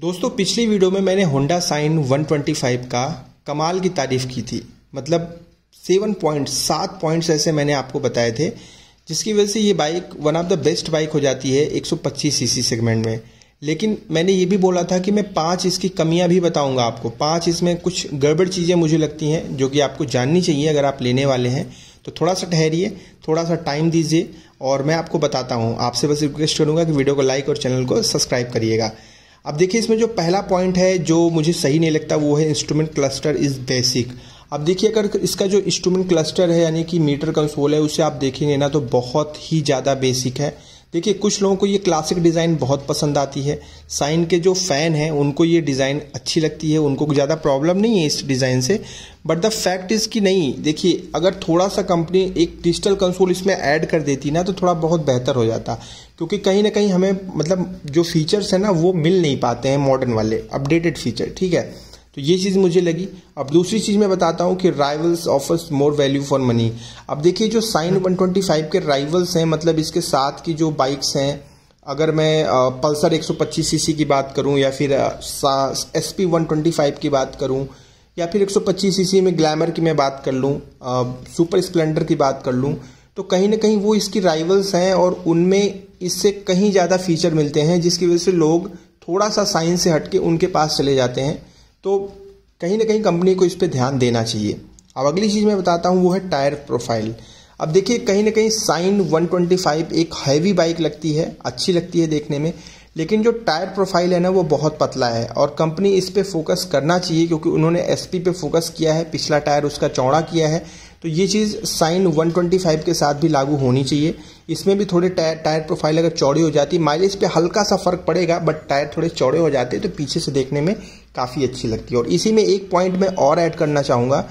दोस्तों पिछली वीडियो में मैंने होंडा साइन 125 का कमाल की तारीफ़ की थी मतलब सेवन पॉइंट सात पॉइंट्स ऐसे मैंने आपको बताए थे जिसकी वजह से ये bike one of the best bike हो जाती है 125 सीसी सेगमेंट में लेकिन मैंने ये भी बोला था कि मैं पांच इसकी कमियां भी बताऊंगा आपको पांच इसमें कुछ गड़बड़ चीज़ें मुझे लगती हैं जो कि आपको जाननी चाहिए अगर आप लेने वाले हैं तो थोड़ा सा ठहरिए थोड़ा सा टाइम दीजिए और मैं आपको बताता हूँ आपसे बस रिक्वेस्ट करूँगा कि वीडियो को लाइक और चैनल को सब्सक्राइब करिएगा अब देखिए इसमें जो पहला पॉइंट है जो मुझे सही नहीं लगता वो है इंस्ट्रूमेंट क्लस्टर इज़ बेसिक अब देखिए अगर इसका जो इंस्ट्रूमेंट क्लस्टर है यानी कि मीटर कंसोल है उसे आप देखेंगे ना तो बहुत ही ज़्यादा बेसिक है देखिए कुछ लोगों को ये क्लासिक डिज़ाइन बहुत पसंद आती है साइन के जो फ़ैन हैं उनको ये डिज़ाइन अच्छी लगती है उनको ज़्यादा प्रॉब्लम नहीं है इस डिज़ाइन से बट द फैक्ट इज़ कि नहीं देखिए अगर थोड़ा सा कंपनी एक डिजिटल कंसोल इसमें ऐड कर देती ना तो थोड़ा बहुत बेहतर हो जाता क्योंकि कहीं ना कहीं हमें मतलब जो फीचर्स हैं ना वो मिल नहीं पाते हैं मॉडर्न वाले अपडेटेड फीचर ठीक है तो ये चीज़ मुझे लगी अब दूसरी चीज़ मैं बताता हूँ कि rivals offers more value for money अब देखिए जो साइन हाँ। 125 के राइवल्स हैं मतलब इसके साथ की जो बाइक्स हैं अगर मैं पल्सर 125 सीसी की बात करूं या फिर एस पी वन की बात करूं या फिर 125 सीसी में ग्लैमर की मैं बात कर लूं सुपर स्प्लेंडर की बात कर लूं तो कहीं ना कहीं वो इसकी राइवल्स हैं और उनमें इससे कहीं ज़्यादा फीचर मिलते हैं जिसकी वजह से लोग थोड़ा सा साइंस से हटके उनके पास चले जाते हैं तो कहीं ना कहीं कंपनी को इस पर ध्यान देना चाहिए अब अगली चीज़ मैं बताता हूँ वो है टायर प्रोफाइल अब देखिए कहीं ना कहीं साइन 125 एक हैवी बाइक लगती है अच्छी लगती है देखने में लेकिन जो टायर प्रोफाइल है ना वो बहुत पतला है और कंपनी इस पर फोकस करना चाहिए क्योंकि उन्होंने एसपी पे फोकस किया है पिछला टायर उसका चौड़ा किया है तो ये चीज़ साइन 125 के साथ भी लागू होनी चाहिए इसमें भी थोड़े टायर टायर प्रोफाइल अगर चौड़ी हो जाती माइलेज पे हल्का सा फर्क पड़ेगा बट टायर थोड़े चौड़े हो जाते तो पीछे से देखने में काफ़ी अच्छी लगती है और इसी में एक पॉइंट मैं और ऐड करना चाहूँगा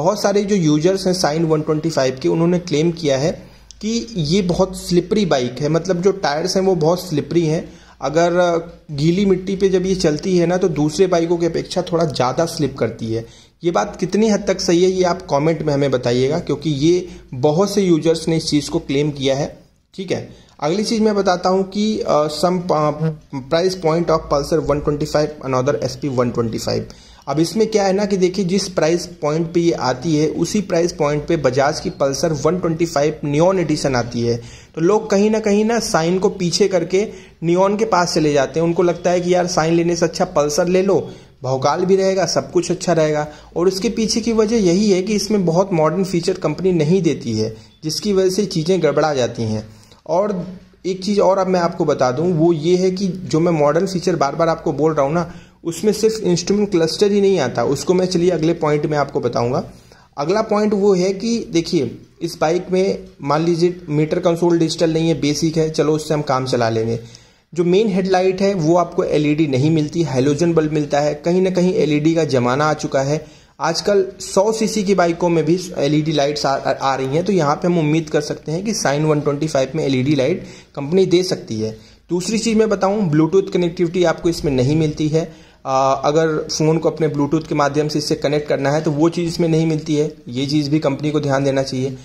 बहुत सारे जो यूजर्स हैं साइन वन के उन्होंने क्लेम किया है कि ये बहुत स्लिपरी बाइक है मतलब जो टायर्स हैं वो बहुत स्लिपरी हैं अगर गीली मिट्टी पे जब ये चलती है ना तो दूसरे बाइकों की अपेक्षा थोड़ा ज़्यादा स्लिप करती है ये बात कितनी हद तक सही है ये आप कमेंट में हमें बताइएगा क्योंकि ये बहुत से यूजर्स ने इस चीज़ को क्लेम किया है ठीक है अगली चीज़ मैं बताता हूँ कि some price point of Pulsar 125 another S P अब इसमें क्या है ना कि देखिए जिस प्राइस पॉइंट पे ये आती है उसी प्राइस पॉइंट पे बजाज की पल्सर 125 नियॉन एडिशन आती है तो लोग कहीं ना कहीं ना साइन को पीछे करके नियॉन के पास चले जाते हैं उनको लगता है कि यार साइन लेने से अच्छा पल्सर ले लो भौकाल भी रहेगा सब कुछ अच्छा रहेगा और उसके पीछे की वजह यही है कि इसमें बहुत मॉडर्न फीचर कंपनी नहीं देती है जिसकी वजह से चीज़ें गड़बड़ा जाती हैं और एक चीज़ और अब मैं आपको बता दूं वो ये है कि जो मैं मॉडर्न फीचर बार बार आपको बोल रहा हूँ ना उसमें सिर्फ इंस्ट्रूमेंट क्लस्टर ही नहीं आता उसको मैं चलिए अगले पॉइंट में आपको बताऊँगा अगला पॉइंट वो है कि देखिए इस बाइक में मान लीजिए मीटर कंसोल डिजिटल नहीं है बेसिक है चलो उससे हम काम चला लेंगे जो मेन हेडलाइट है वो आपको एलईडी e नहीं मिलती हाइलोजन बल्ब मिलता है कहीं ना कहीं एलईडी e का जमाना आ चुका है आजकल 100 सीसी की बाइकों में भी एलईडी लाइट्स e आ, आ रही हैं तो यहाँ पे हम उम्मीद कर सकते हैं कि साइन 125 में एलईडी लाइट कंपनी दे सकती है दूसरी चीज़ मैं बताऊँ ब्लूटूथ कनेक्टिविटी आपको इसमें नहीं मिलती है आ, अगर फ़ोन को अपने ब्लूटूथ के माध्यम से इससे कनेक्ट करना है तो वो चीज़ इसमें नहीं मिलती है ये चीज़ भी कंपनी को ध्यान देना चाहिए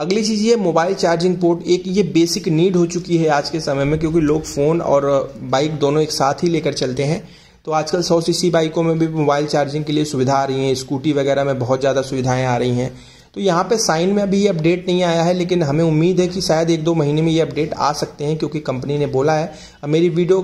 अगली चीज़ ये मोबाइल चार्जिंग पोर्ट एक ये बेसिक नीड हो चुकी है आज के समय में क्योंकि लोग फ़ोन और बाइक दोनों एक साथ ही लेकर चलते हैं तो आजकल सौ सीसी बाइकों में भी मोबाइल चार्जिंग के लिए सुविधा आ रही है स्कूटी वगैरह में बहुत ज़्यादा सुविधाएं आ रही हैं तो यहाँ पे साइन में अभी ये अपडेट नहीं आया है लेकिन हमें उम्मीद है कि शायद एक दो महीने में ये अपडेट आ सकते हैं क्योंकि कंपनी ने बोला है मेरी वीडियो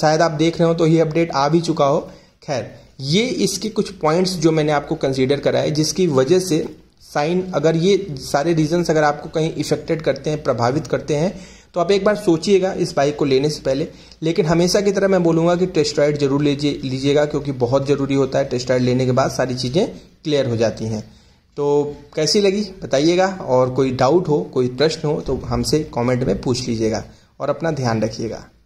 शायद आप देख रहे हो तो ये अपडेट आ भी चुका हो खैर ये इसके कुछ पॉइंट्स जो मैंने आपको कंसिडर कराए जिसकी वजह से साइन अगर ये सारे रीजन्स अगर आपको कहीं इफेक्टेड करते हैं प्रभावित करते हैं तो आप एक बार सोचिएगा इस बाइक को लेने से पहले लेकिन हमेशा की तरह मैं बोलूँगा कि टेस्ट राइड जरूर लीजिए लीजिएगा क्योंकि बहुत ज़रूरी होता है टेस्ट राइड लेने के बाद सारी चीज़ें क्लियर हो जाती हैं तो कैसी लगी बताइएगा और कोई डाउट हो कोई प्रश्न हो तो हमसे कमेंट में पूछ लीजिएगा और अपना ध्यान रखिएगा